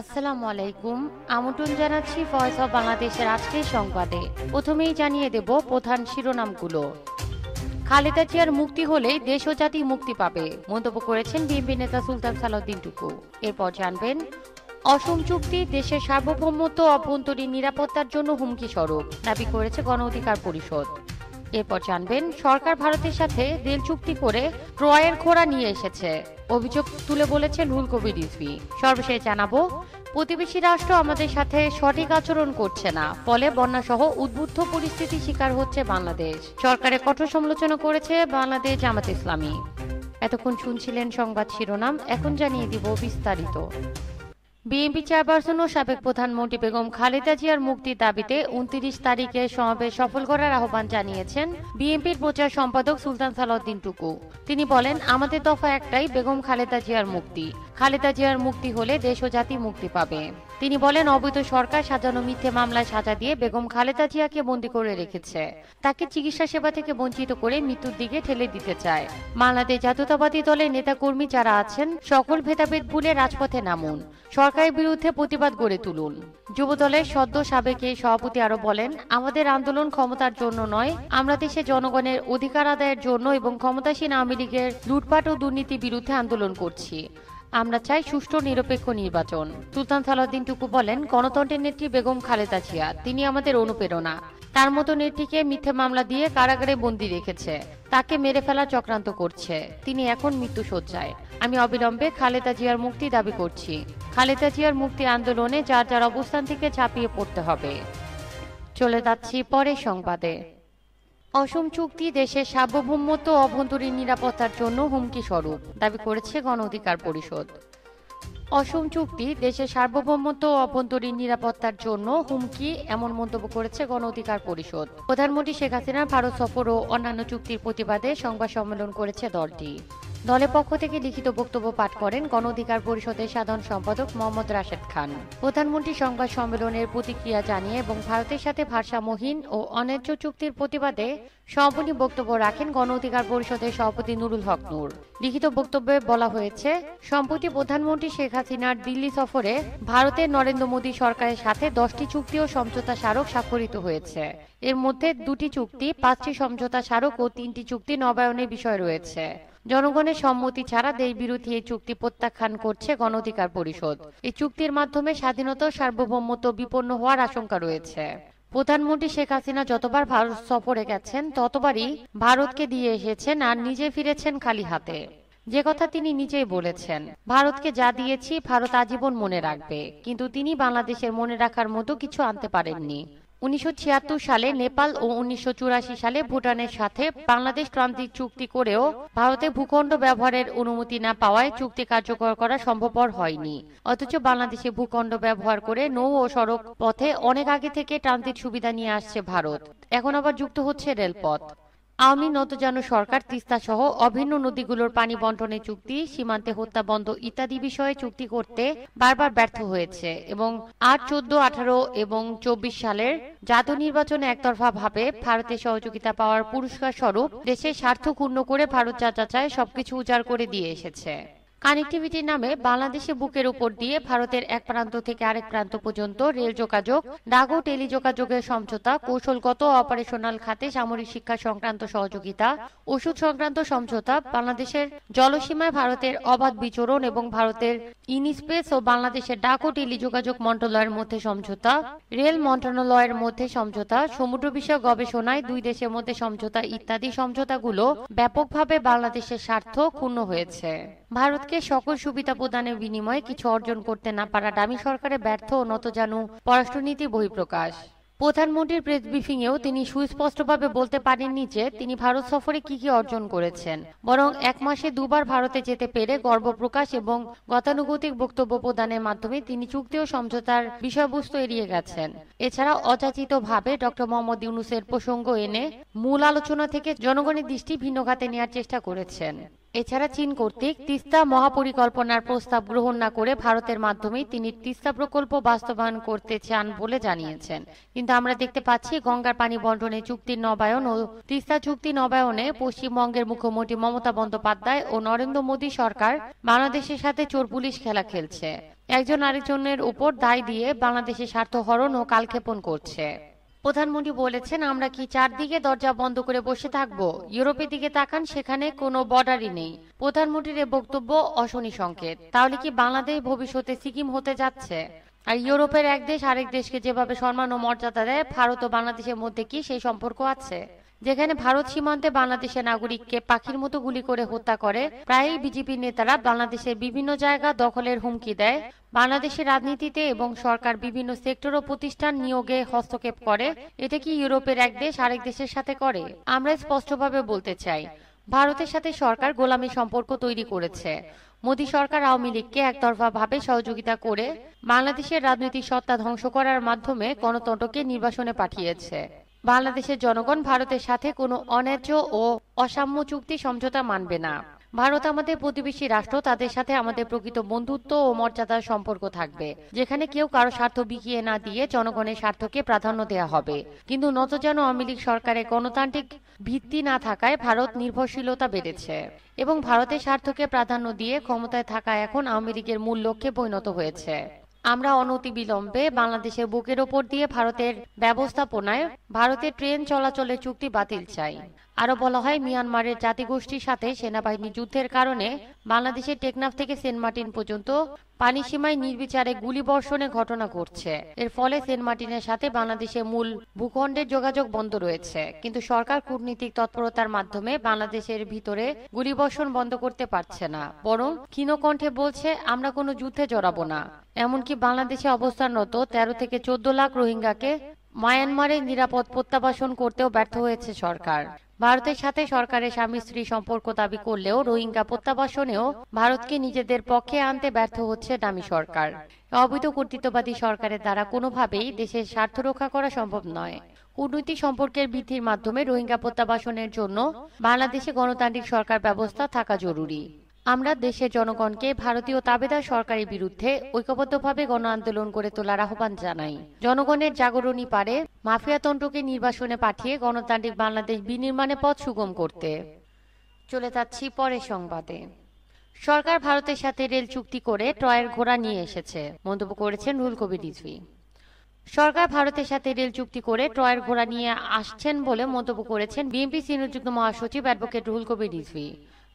আসসালামু আলাইকুম আমন্ত্রণ জানাচ্ছি ভয়েস অব বাংলাদেশের আজকের সংবাদে প্রথমেই জানিয়ে দেব প্রধান শিরোনামগুলো খালেদা জিয়ার মুক্তি হলে দেশ ও জাতি মুক্তি পাবে মন্তব্য করেছেন বিএনপি নেতা সুলতান সালাউদ্দিন টুকু এরপর জানবেন অসম চুক্তি দেশের সার্বভৌমত্ব অভ্যন্তরীণ নিরাপত্তার জন্য হুমকি স্বরূপ দাবি করেছে গণ অধিকার পরিষদ এরপর জানবেন সরকার ভারতের সাথে রেল চুক্তি করে ট্রয়ের খোরা নিয়ে এসেছে অভিযোগ তুলে বলেছে কবি রিজভি সর্বশেষ জানাবো প্রতিবেশী রাষ্ট্র আমাদের সাথে সঠিক আচরণ করছে না ফলে বন্যাসহ উদ্বুদ্ধ পরিস্থিতি শিকার হচ্ছে বাংলাদেশ সরকারের কঠোর সমালোচনা করেছে বাংলাদেশ জামাত ইসলামী এতক্ষণ শুনছিলেন সংবাদ শিরোনাম এখন জানিয়ে দিব বিস্তারিত বিএনপি চেয়ারপারসন ও সাবেক প্রধানমন্ত্রী বেগম খালেদা জিয়ার মুক্তির দাবিতে উনত্রিশ তারিখে সমাবেশ সফল করার আহ্বান জানিয়েছেন বিএনপির প্রচার সম্পাদক সুলতান সালাউদ্দিন টুকু তিনি বলেন আমাদের দফা একটাই বেগম খালেদা জিয়ার মুক্তি খালেদা জিয়ার মুক্তি হলে দেশ ও জাতি মুক্তি পাবে তিনি বলেন অবৈধ সরকার সাজানো মিথ্যে মামলায় সাজা দিয়ে বেগম খালেদা জিয়াকে বন্দী করে রেখেছে তাকে চিকিৎসা সেবা থেকে বঞ্চিত করে মৃত্যুর দিকে ঠেলে দিতে চায় বাংলাদেশ জাতীয়তাবাদী দলের নেতাকর্মী যারা আছেন সকল ভেদাভেদ ভুলে রাজপথে নামুন সরকারের বিরুদ্ধে প্রতিবাদ গড়ে তুলুন যুব দলের সদ্য সাবেক এই সভাপতি আরো বলেন আমাদের আন্দোলন ক্ষমতার জন্য নয় আমরা দেশে জনগণের অধিকার আদায়ের জন্য এবং ক্ষমতাসীন আওয়ামী লীগের লুটপাট ও দুর্নীতির বিরুদ্ধে আন্দোলন করছি আমরা চাই সুষ্ঠু নিরপেক্ষ নির্বাচন সুলতান সালাউদ্দিন টুকু বলেন গণতন্ত্রের নেত্রী বেগম খালেদা জিয়া তিনি আমাদের অনুপ্রেরণা তার মতো নেত্রীকে মিথ্যে মামলা দিয়ে কারাগারে বন্দী রেখেছে তাকে মেরে ফেলা চক্রান্ত করছে তিনি এখন মৃত্যু সজ্জায় আমি অবিলম্বে খালেদা জিয়ার মুক্তি দাবি করছি খালেদা জিয়ার মুক্তি আন্দোলনে যার যার অবস্থান থেকে ঝাঁপিয়ে পড়তে হবে চলে যাচ্ছি পরে সংবাদে অসম চুক্তি দেশের সার্বভৌমত্ব অভ্যন্তরীণ নিরাপত্তার জন্য হুমকি স্বরূপ দাবি করেছে গণ অধিকার পরিষদ অসম চুক্তি দেশের সার্বভৌমত্ব অভ্যন্তরীণ নিরাপত্তার জন্য হুমকি এমন মন্তব্য করেছে গণ অধিকার পরিষদ প্রধানমন্ত্রী শেখ হাসিনা ভারত সফর ও অন্যান্য চুক্তির প্রতিবাদে সংবাদ সম্মেলন করেছে দলটি দলের পক্ষ থেকে লিখিত বক্তব্য পাঠ করেন গণ অধিকার পরিষদের সাধারণ সম্পাদক মোহাম্মদ রাশেদ খান প্রধানমন্ত্রী সংবাদ সম্মেলনের প্রতিক্রিয়া জানিয়ে এবং ভারতের সাথে ভারসাম্যহীন ও অন্যায্য চুক্তির প্রতিবাদে সমাপনী বক্তব্য রাখেন গণ অধিকার পরিষদের সভাপতি নুরুল হক নূর লিখিত বক্তব্যে বলা হয়েছে সম্প্রতি প্রধানমন্ত্রী শেখ হাসিনার দিল্লি সফরে ভারতের নরেন্দ্র মোদী সরকারের সাথে দশটি চুক্তি ও সমঝোতা স্মারক স্বাক্ষরিত হয়েছে এর মধ্যে দুটি চুক্তি পাঁচটি সমঝোতা স্মারক ও তিনটি চুক্তি নবায়নের বিষয় রয়েছে জনগণের সম্মতি ছাড়া দেশ বিরোধী এই চুক্তি প্রত্যাখ্যান করছে গণঅধিকার পরিষদ এই চুক্তির মাধ্যমে স্বাধীনতা ও সার্বভৌমত্ব বিপন্ন হওয়ার আশঙ্কা রয়েছে প্রধানমন্ত্রী শেখ হাসিনা যতবার ভারত সফরে গেছেন ততবারই ভারতকে দিয়ে এসেছেন আর নিজে ফিরেছেন খালি হাতে যে কথা তিনি নিজেই বলেছেন ভারতকে যা দিয়েছি ভারত আজীবন মনে রাখবে কিন্তু তিনি বাংলাদেশের মনে রাখার মতো কিছু আনতে পারেননি উনিশশো সালে নেপাল ও উনিশশো সালে ভুটানের সাথে বাংলাদেশ ক্রান্তিক চুক্তি করেও ভারতে ভূখণ্ড ব্যবহারের অনুমতি না পাওয়ায় চুক্তি কার্যকর করা সম্ভবপর হয়নি অথচ বাংলাদেশে ভূখণ্ড ব্যবহার করে নৌ ও সড়ক পথে অনেক আগে থেকে ট্রানজিট সুবিধা নিয়ে আসছে ভারত এখন আবার যুক্ত হচ্ছে রেলপথ আওয়ামী নতজানু সরকার তিস্তা সহ অভিন্ন নদীগুলোর পানি বন্টনে চুক্তি সীমান্তে হত্যা বন্ধ ইত্যাদি বিষয়ে চুক্তি করতে বারবার ব্যর্থ হয়েছে এবং আট চোদ্দ আঠারো এবং চব্বিশ সালের জাতীয় নির্বাচনে একতরফাভাবে ভারতের সহযোগিতা পাওয়ার পুরস্কার স্বরূপ দেশের স্বার্থ ক্ষুণ্ণ করে ভারত যা যা চায় সবকিছু উজাড় করে দিয়ে এসেছে কানেক্টিভিটি নামে বাংলাদেশে বুকের উপর দিয়ে ভারতের এক প্রান্ত থেকে আরেক প্রান্ত পর্যন্ত রেল যোগাযোগ ডাক ও টেলিযোগাযোগের সমঝোতা কৌশলগত অপারেশনাল খাতে সামরিক শিক্ষা সংক্রান্ত সহযোগিতা ওষুধ সংক্রান্ত সমঝোতা বাংলাদেশের জলসীমায় ভারতের অবাধ বিচরণ এবং ভারতের ইনস্পেস ও বাংলাদেশের ডাক ও টেলিযোগাযোগ মন্ত্রণালয়ের মধ্যে সমঝোতা রেল মন্ত্রণালয়ের মধ্যে সমঝোতা সমুদ্র বিষয়ক গবেষণায় দুই দেশের মধ্যে সমঝোতা ইত্যাদি সমঝোতাগুলো ব্যাপকভাবে বাংলাদেশের স্বার্থ ক্ষুণ্ণ হয়েছে ভারতকে সকল সুবিধা প্রদানের বিনিময়ে কিছু অর্জন করতে না পারা ডামি সরকারের ব্যর্থ ও জানু পররাষ্ট্রনীতি বহিঃপ্রকাশ প্রধানমন্ত্রীর প্রেস ব্রিফিংয়েও তিনি সুস্পষ্টভাবে বলতে পারেননি যে তিনি ভারত সফরে কি কি অর্জন করেছেন বরং এক মাসে দুবার ভারতে যেতে পেরে গর্ব প্রকাশ এবং গতানুগতিক বক্তব্য প্রদানের মাধ্যমে তিনি চুক্তি ও সমঝোতার বিষয়বস্তু এড়িয়ে গেছেন এছাড়া অযাচিতভাবে ডক্টর মোহাম্মদ ইউনুসের প্রসঙ্গ এনে মূল আলোচনা থেকে জনগণের দৃষ্টি ভিন্ন নেওয়ার চেষ্টা করেছেন এছাড়া চীন কর্তৃক তিস্তা মহাপরিকল্পনার প্রস্তাব গ্রহণ না করে ভারতের মাধ্যমে তিনি তিস্তা প্রকল্প বাস্তবায়ন করতে চান বলে জানিয়েছেন কিন্তু আমরা দেখতে পাচ্ছি গঙ্গার পানি বন্টনে চুক্তির নবায়ন ও তিস্তা চুক্তি নবায়নে পশ্চিমবঙ্গের মুখ্যমন্ত্রী মমতা বন্দ্যোপাধ্যায় ও নরেন্দ্র মোদী সরকার বাংলাদেশের সাথে চোর পুলিশ খেলা খেলছে একজন আরেকজনের উপর দায় দিয়ে বাংলাদেশের স্বার্থ হরণ ও কালক্ষেপণ করছে প্রধানমন্ত্রী বলেছেন আমরা কি চারদিকে দরজা বন্ধ করে বসে থাকব ইউরোপের দিকে তাকান সেখানে কোনো বর্ডারই নেই প্রধানমন্ত্রীর এ বক্তব্য অশনি সংকেত তাহলে কি বাংলাদেশ ভবিষ্যতে সিকিম হতে যাচ্ছে আর ইউরোপের এক দেশ আরেক দেশকে যেভাবে সম্মান ও মর্যাদা দেয় ভারত ও বাংলাদেশের মধ্যে কি সেই সম্পর্ক আছে যেখানে ভারত সীমান্তে বাংলাদেশের নাগরিককে পাখির মতো গুলি করে হত্যা করে প্রায়ই বিজেপি নেতারা বাংলাদেশের বিভিন্ন জায়গা দখলের হুমকি দেয় বাংলাদেশের রাজনীতিতে এবং সরকার বিভিন্ন সেক্টর ও প্রতিষ্ঠান নিয়োগে হস্তক্ষেপ করে এটা কি ইউরোপের এক দেশ আরেক দেশের সাথে করে আমরা স্পষ্টভাবে বলতে চাই ভারতের সাথে সরকার গোলামী সম্পর্ক তৈরি করেছে মোদী সরকার আওয়ামী লীগকে একতরফাভাবে সহযোগিতা করে বাংলাদেশের রাজনৈতিক সত্তা ধ্বংস করার মাধ্যমে গণতন্ত্রকে নির্বাসনে পাঠিয়েছে বাংলাদেশের জনগণ ভারতের সাথে কোনো অন্যায্য ও অসাম্য চুক্তি সমঝোতা মানবে না ভারত আমাদের প্রতিবেশী রাষ্ট্র তাদের সাথে আমাদের প্রকৃত বন্ধুত্ব ও মর্যাদার সম্পর্ক থাকবে যেখানে কেউ কারো স্বার্থ বিকিয়ে না দিয়ে জনগণের স্বার্থকে প্রাধান্য দেওয়া হবে কিন্তু নত যেন আওয়ামী লীগ সরকারের গণতান্ত্রিক ভিত্তি না থাকায় ভারত নির্ভরশীলতা বেড়েছে এবং ভারতের স্বার্থকে প্রাধান্য দিয়ে ক্ষমতায় থাকা এখন আওয়ামী লীগের মূল লক্ষ্যে পরিণত হয়েছে আমরা অনতিবিলম্বে বাংলাদেশের বুকের ওপর দিয়ে ভারতের ব্যবস্থাপনায় ভারতের ট্রেন চলাচলের চুক্তি বাতিল চাই আরো বলা হয় মিয়ানমারের জাতিগোষ্ঠীর সাথে সেনাবাহিনী যুদ্ধের কারণে বাংলাদেশের টেকনাফ থেকে সেন্ট মার্টিন পর্যন্ত পানি সীমায় নির্বিচারে গুলি বর্ষণের ঘটনা ঘটছে এর ফলে সেন্ট মার্টিনের সাথে বাংলাদেশের মূল ভূখণ্ডের যোগাযোগ বন্ধ রয়েছে কিন্তু সরকার কূটনৈতিক তৎপরতার মাধ্যমে বাংলাদেশের ভিতরে গুলি বর্ষণ বন্ধ করতে পারছে না বরং ক্ষীণকণ্ঠে বলছে আমরা কোনো যুদ্ধে জড়াবো না এমনকি বাংলাদেশে অবস্থানরত তেরো থেকে চোদ্দ লাখ রোহিঙ্গাকে মায়ানমারে নিরাপদ প্রত্যাবাসন করতেও ব্যর্থ হয়েছে সরকার ভারতের সাথে সরকারের স্বামী স্ত্রী সম্পর্ক দাবি করলেও রোহিঙ্গা প্রত্যাবাসনেও ভারতকে নিজেদের পক্ষে আনতে ব্যর্থ হচ্ছে দামি সরকার অবৈধ কর্তৃত্ববাদী সরকারের দ্বারা কোনোভাবেই দেশের স্বার্থ রক্ষা করা সম্ভব নয় উন্নতি সম্পর্কের বৃদ্ধির মাধ্যমে রোহিঙ্গা প্রত্যাবাসনের জন্য বাংলাদেশে গণতান্ত্রিক সরকার ব্যবস্থা থাকা জরুরি আমরা দেশের জনগণকে ভারতীয় তাবেদার সরকারের বিরুদ্ধে ঐক্যবদ্ধভাবে গণ আন্দোলন করে তোলার আহ্বান জানাই জনগণের জাগরণী পারে মাফিয়াতন্ত্রকে নির্বাসনে পাঠিয়ে গণতান্ত্রিক বাংলাদেশ বিনির্মাণে পথ সুগম করতে চলে যাচ্ছি পরের সংবাদে সরকার ভারতের সাথে রেল চুক্তি করে ট্রয়ের ঘোড়া নিয়ে এসেছে মন্তব্য করেছেন রুল কবি রিজভি সরকার ভারতের সাথে রেল চুক্তি করে ট্রয়ের ঘোড়া নিয়ে আসছেন বলে মন্তব্য করেছেন বিএনপি সিনিয়র যুগ্ম মহাসচিব অ্যাডভোকেট রুহুল কবির রিজভি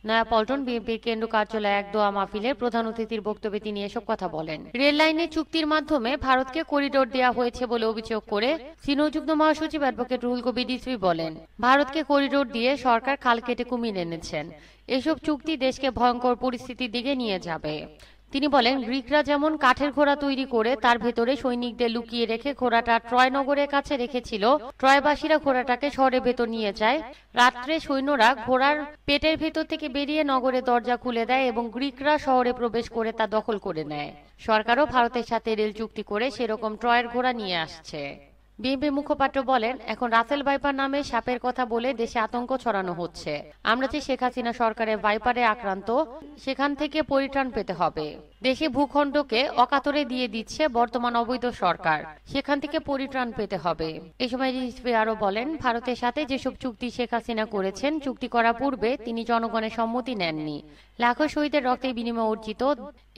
নয়াপল্টন বিএনপির কেন্দ্র কার্যালয়ে এক মাহফিলের প্রধান অতিথির বক্তব্যে তিনি এসব কথা বলেন রেল লাইনে চুক্তির মাধ্যমে ভারতকে করিডোর দেওয়া হয়েছে বলে অভিযোগ করে সিনো যুগ্ম মহাসচিব অ্যাডভোকেট রুল কবি ডিসুই বলেন ভারতকে করিডোর দিয়ে সরকার খাল কেটে কুমিয়ে এনেছেন এসব চুক্তি দেশকে ভয়ঙ্কর পরিস্থিতির দিকে নিয়ে যাবে তিনি বলেন গ্রিকরা যেমন কাঠের ঘোড়া তৈরি করে তার ভেতরে সৈনিকদের লুকিয়ে রেখে ঘোড়াটা ট্রয় নগরের কাছে রেখেছিল ট্রয়বাসীরা ঘোড়াটাকে শহরের ভেতর নিয়ে যায় রাত্রে সৈন্যরা ঘোড়ার পেটের ভেতর থেকে বেরিয়ে নগরের দরজা খুলে দেয় এবং গ্রিকরা শহরে প্রবেশ করে তা দখল করে নেয় সরকারও ভারতের সাথে রেল চুক্তি করে সেরকম ট্রয়ের ঘোড়া নিয়ে আসছে বিএনপি মুখপাত্র বলেন এখন রাসেল ভাইপার নামে সাপের কথা বলে দেশে আতঙ্ক ছড়ানো হচ্ছে আমরা যে শেখ হাসিনা সরকারের ভাইপারে আক্রান্ত সেখান থেকে পরিত্রাণ পেতে হবে দেশে ভূখণ্ডকে অকাতরে দিয়ে দিচ্ছে বর্তমান অবৈধ সরকার সেখান থেকে পরিত্রাণ পেতে হবে এ সময় রিজভি আরো বলেন ভারতের সাথে যেসব চুক্তি শেখ হাসিনা করেছেন চুক্তি করা পূর্বে তিনি জনগণের সম্মতি নেননি লাখো শহীদের রক্তের বিনিময় অর্জিত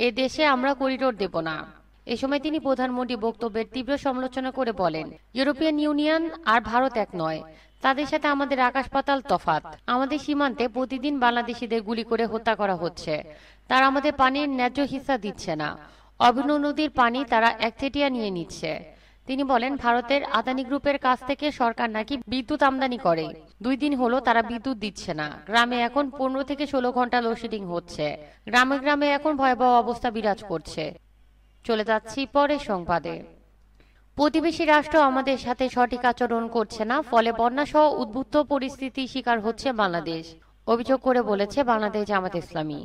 এ দেশে আমরা করিডোর দেব না এ সময় তিনি প্রধানমন্ত্রী বক্তব্যের তীব্র সমালোচনা করে বলেন ইউরোপিয়ান ইউনিয়ন আর ভারত এক নয় তাদের সাথে আমাদের আকাশ পাতাল তফাত আমাদের সীমান্তে প্রতিদিন বাংলাদেশিদের গুলি করে হত্যা করা হচ্ছে তারা আমাদের পানির ন্যায্য হিসা দিচ্ছে না অভিন্ন নদীর পানি তারা একচেটিয়া নিয়ে নিচ্ছে তিনি বলেন ভারতের আদানি গ্রুপের কাছ থেকে সরকার নাকি বিদ্যুৎ আমদানি করে দুই দিন হলো তারা বিদ্যুৎ দিচ্ছে না গ্রামে এখন পনেরো থেকে ষোলো ঘন্টা লোডশেডিং হচ্ছে গ্রামে গ্রামে এখন ভয়াবহ অবস্থা বিরাজ করছে চলে যাচ্ছি পরের সংবাদে প্রতিবেশী রাষ্ট্র আমাদের সাথে সঠিক আচরণ করছে না ফলে বন্যাসহ উদ্বুদ্ধ পরিস্থিতি শিকার হচ্ছে বাংলাদেশ অভিযোগ করে বলেছে বাংলাদেশ জামাত ইসলামী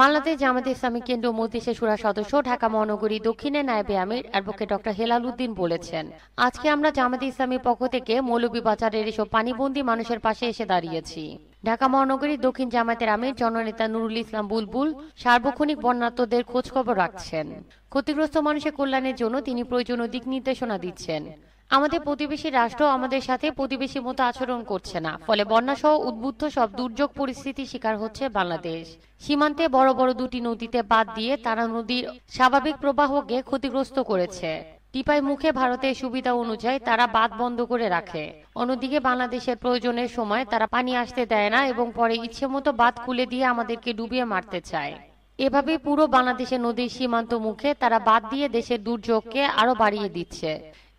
বাংলাদেশ জামাত ইসলামী কেন্দ্র মধ্যে সুরা সদস্য ঢাকা মহানগরী দক্ষিণে নায়েবে আমির অ্যাডভোকেট ডক্টর হেলাল উদ্দিন বলেছেন আজকে আমরা জামাত ইসলামীর পক্ষ থেকে বাজারের এসব পানিবন্দী মানুষের পাশে এসে দাঁড়িয়েছি ঢাকা মহানগরী দক্ষিণ জামায়াতের আমির জননেতা নুরুল ইসলাম বুলবুল সার্বক্ষণিক বন্যার্থদের খোঁজখবর রাখছেন ক্ষতিগ্রস্ত মানুষের কল্যাণের জন্য তিনি প্রয়োজনীয় দিক নির্দেশনা দিচ্ছেন আমাদের প্রতিবেশী রাষ্ট্র আমাদের সাথে প্রতিবেশী মতো আচরণ করছে না ফলে বন্যা সহ উদ্বুদ্ধ সব দুর্যোগ পরিস্থিতি শিকার হচ্ছে বাংলাদেশ সীমান্তে বড় বড় দুটি নদীতে বাদ দিয়ে তারা নদীর স্বাভাবিক প্রবাহকে ক্ষতিগ্রস্ত করেছে টিপাই মুখে ভারতের সুবিধা অনুযায়ী তারা বাদ বন্ধ করে রাখে অন্যদিকে বাংলাদেশের প্রয়োজনের সময় তারা পানি আসতে দেয় না এবং পরে ইচ্ছে মতো বাদ খুলে দিয়ে আমাদেরকে ডুবিয়ে মারতে চায় এভাবে পুরো বাংলাদেশের নদীর সীমান্ত মুখে তারা বাদ দিয়ে দেশের দুর্যোগকে আরো বাড়িয়ে দিচ্ছে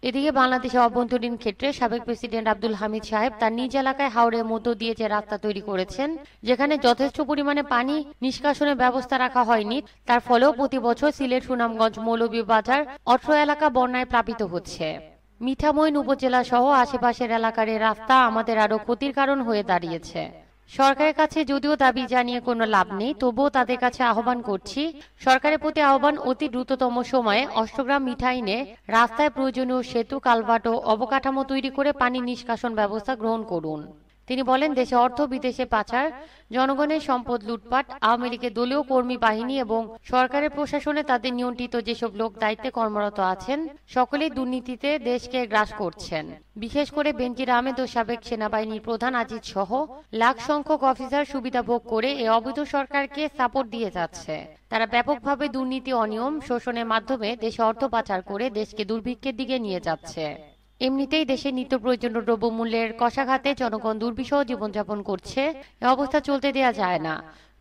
এদিকে বাংলাদেশের অভ্যন্তরীণ ক্ষেত্রে সাবেক প্রেসিডেন্ট আব্দুল হামিদ সাহেব তার নিজ এলাকায় হাওড়ের মতো দিয়ে যে রাস্তা তৈরি করেছেন যেখানে যথেষ্ট পরিমাণে পানি নিষ্কাশনের ব্যবস্থা রাখা হয়নি তার ফলেও প্রতি বছর সিলেট সুনামগঞ্জ বাজার অট্র এলাকা বন্যায় প্লাবিত হচ্ছে মিঠাময়ন উপজেলা সহ আশেপাশের এলাকার রাস্তা আমাদের আরও ক্ষতির কারণ হয়ে দাঁড়িয়েছে সরকারের কাছে যদিও দাবি জানিয়ে কোনো লাভ নেই তবুও তাদের কাছে আহ্বান করছি সরকারের প্রতি আহ্বান অতি দ্রুততম সময়ে অষ্টগ্রাম মিঠাইনে রাস্তায় প্রয়োজনীয় সেতু কালভার্ট ও অবকাঠামো তৈরি করে পানি নিষ্কাশন ব্যবস্থা গ্রহণ করুন তিনি বলেন দেশে অর্থ বিদেশে পাচার জনগণের সম্পদ লুটপাট আওয়ামী লীগের দলীয় কর্মী বাহিনী এবং সরকারের প্রশাসনে তাদের নিয়ন্ত্রিত যেসব লোক দায়িত্বে কর্মরত আছেন সকলেই দুর্নীতিতে দেশকে গ্রাস করছেন বিশেষ করে বেঞ্জির আহমেদ ও সাবেক সেনাবাহিনীর প্রধান আজিজ সহ লাখ সংখ্যক অফিসার সুবিধা ভোগ করে এ অবৈধ সরকারকে সাপোর্ট দিয়ে যাচ্ছে তারা ব্যাপকভাবে দুর্নীতি অনিয়ম শোষণের মাধ্যমে দেশে অর্থ পাচার করে দেশকে দুর্ভিক্ষের দিকে নিয়ে যাচ্ছে এমনিতেই দেশে নিত্য প্রয়োজনীয় দ্রব্যমূল্যের কষাঘাতে জনগণ দুর্বিষহ জীবনযাপন করছে এ অবস্থা চলতে দেয়া যায় না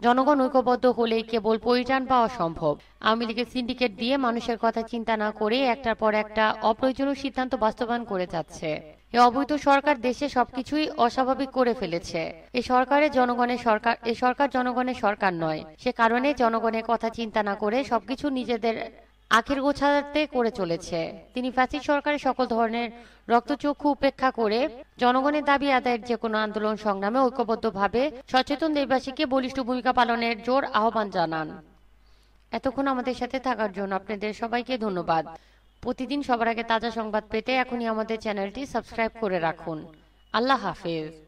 জনগণ ঐক্যবদ্ধ হলেই কেবল পরিত্রাণ পাওয়া সম্ভব আওয়ামী লীগের সিন্ডিকেট দিয়ে মানুষের কথা চিন্তা না করে একটার পর একটা অপ্রয়োজনীয় সিদ্ধান্ত বাস্তবায়ন করে যাচ্ছে এ অবৈধ সরকার দেশে সবকিছুই অস্বাভাবিক করে ফেলেছে এ সরকারের জনগণের সরকার এ সরকার জনগণের সরকার নয় সে কারণে জনগণের কথা চিন্তা না করে সবকিছু নিজেদের আখের গোছাতে করে চলেছে তিনি ফ্যাসিড সরকারের সকল ধরনের রক্তচক্ষু উপেক্ষা করে জনগণের দাবি আদায়ের যে কোনো আন্দোলন সংগ্রামে ঐক্যবদ্ধভাবে সচেতন দেশবাসীকে বলিষ্ঠ ভূমিকা পালনের জোর আহ্বান জানান এতক্ষণ আমাদের সাথে থাকার জন্য আপনাদের সবাইকে ধন্যবাদ প্রতিদিন সবার আগে তাজা সংবাদ পেতে এখনই আমাদের চ্যানেলটি সাবস্ক্রাইব করে রাখুন আল্লাহ হাফেজ